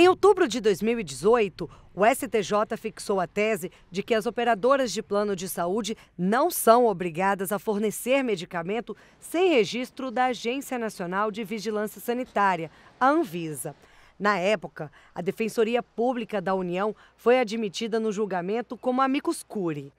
Em outubro de 2018, o STJ fixou a tese de que as operadoras de plano de saúde não são obrigadas a fornecer medicamento sem registro da Agência Nacional de Vigilância Sanitária, a Anvisa. Na época, a Defensoria Pública da União foi admitida no julgamento como amicus curiae.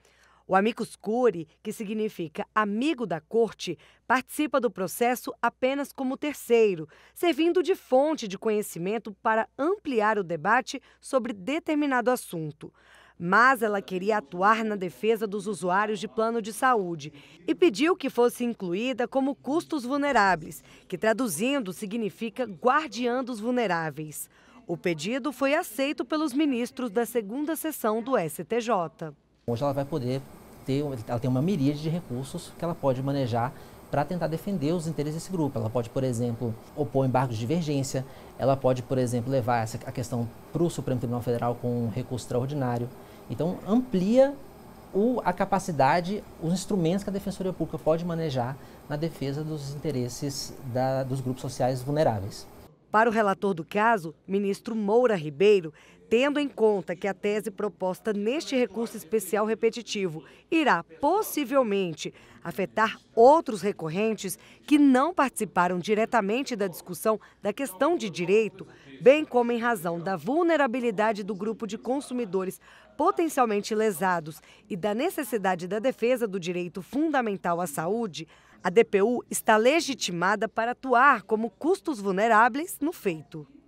O amicus curi, que significa amigo da corte, participa do processo apenas como terceiro, servindo de fonte de conhecimento para ampliar o debate sobre determinado assunto. Mas ela queria atuar na defesa dos usuários de plano de saúde e pediu que fosse incluída como custos vulneráveis, que traduzindo significa guardiã dos vulneráveis. O pedido foi aceito pelos ministros da segunda sessão do STJ. Hoje ela vai poder ter, ela tem uma miríade de recursos que ela pode manejar para tentar defender os interesses desse grupo. Ela pode, por exemplo, opor embargos de divergência, ela pode, por exemplo, levar essa, a questão para o Supremo Tribunal Federal com um recurso extraordinário. Então, amplia o, a capacidade, os instrumentos que a Defensoria Pública pode manejar na defesa dos interesses da, dos grupos sociais vulneráveis. Para o relator do caso, ministro Moura Ribeiro, Tendo em conta que a tese proposta neste recurso especial repetitivo irá, possivelmente, afetar outros recorrentes que não participaram diretamente da discussão da questão de direito, bem como em razão da vulnerabilidade do grupo de consumidores potencialmente lesados e da necessidade da defesa do direito fundamental à saúde, a DPU está legitimada para atuar como custos vulneráveis no feito.